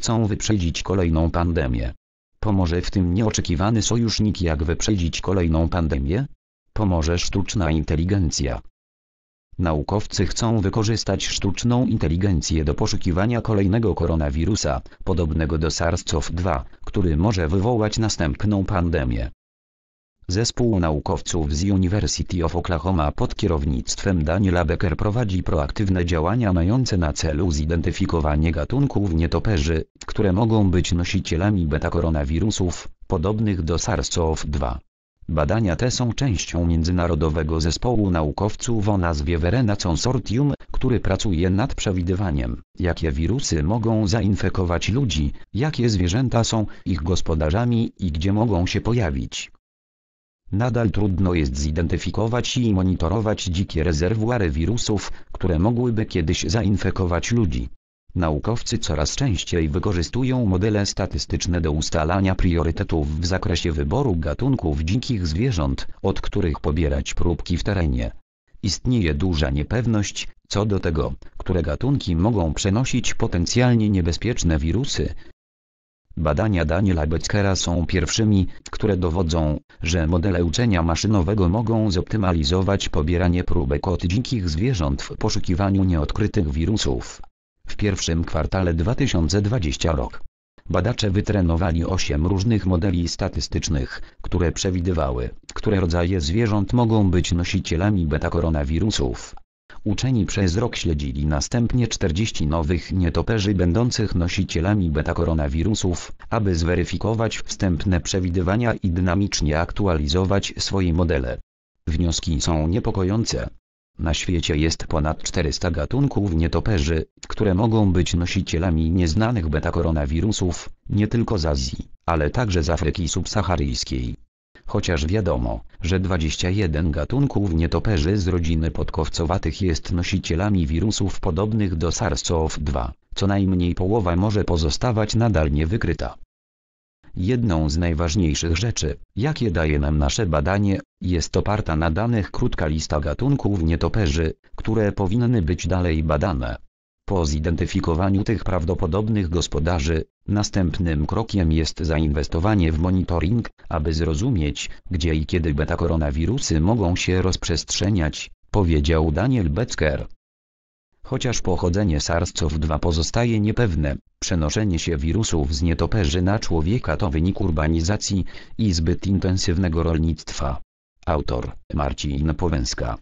chcą wyprzedzić kolejną pandemię. Pomoże w tym nieoczekiwany sojusznik jak wyprzedzić kolejną pandemię? Pomoże sztuczna inteligencja. Naukowcy chcą wykorzystać sztuczną inteligencję do poszukiwania kolejnego koronawirusa, podobnego do SARS-CoV-2, który może wywołać następną pandemię. Zespół naukowców z University of Oklahoma pod kierownictwem Daniela Becker prowadzi proaktywne działania mające na celu zidentyfikowanie gatunków nietoperzy, które mogą być nosicielami beta-koronawirusów, podobnych do SARS-CoV-2. Badania te są częścią międzynarodowego zespołu naukowców o nazwie Verena Consortium, który pracuje nad przewidywaniem, jakie wirusy mogą zainfekować ludzi, jakie zwierzęta są ich gospodarzami i gdzie mogą się pojawić. Nadal trudno jest zidentyfikować i monitorować dzikie rezerwuary wirusów, które mogłyby kiedyś zainfekować ludzi. Naukowcy coraz częściej wykorzystują modele statystyczne do ustalania priorytetów w zakresie wyboru gatunków dzikich zwierząt, od których pobierać próbki w terenie. Istnieje duża niepewność co do tego, które gatunki mogą przenosić potencjalnie niebezpieczne wirusy, Badania Daniela Beckera są pierwszymi, które dowodzą, że modele uczenia maszynowego mogą zoptymalizować pobieranie próbek od dzikich zwierząt w poszukiwaniu nieodkrytych wirusów. W pierwszym kwartale 2020 rok Badacze wytrenowali 8 różnych modeli statystycznych, które przewidywały, które rodzaje zwierząt mogą być nosicielami beta koronawirusów. Uczeni przez rok śledzili następnie 40 nowych nietoperzy będących nosicielami beta-koronawirusów, aby zweryfikować wstępne przewidywania i dynamicznie aktualizować swoje modele. Wnioski są niepokojące. Na świecie jest ponad 400 gatunków nietoperzy, które mogą być nosicielami nieznanych beta-koronawirusów, nie tylko z Azji, ale także z Afryki subsaharyjskiej, chociaż wiadomo, że 21 gatunków nietoperzy z rodziny podkowcowatych jest nosicielami wirusów podobnych do SARS-CoV-2, co najmniej połowa może pozostawać nadal niewykryta. Jedną z najważniejszych rzeczy, jakie daje nam nasze badanie, jest oparta na danych krótka lista gatunków nietoperzy, które powinny być dalej badane. Po zidentyfikowaniu tych prawdopodobnych gospodarzy, następnym krokiem jest zainwestowanie w monitoring, aby zrozumieć, gdzie i kiedy beta-koronawirusy mogą się rozprzestrzeniać, powiedział Daniel Becker. Chociaż pochodzenie SARS-CoV-2 pozostaje niepewne, przenoszenie się wirusów z nietoperzy na człowieka to wynik urbanizacji i zbyt intensywnego rolnictwa. Autor Marcin Powęska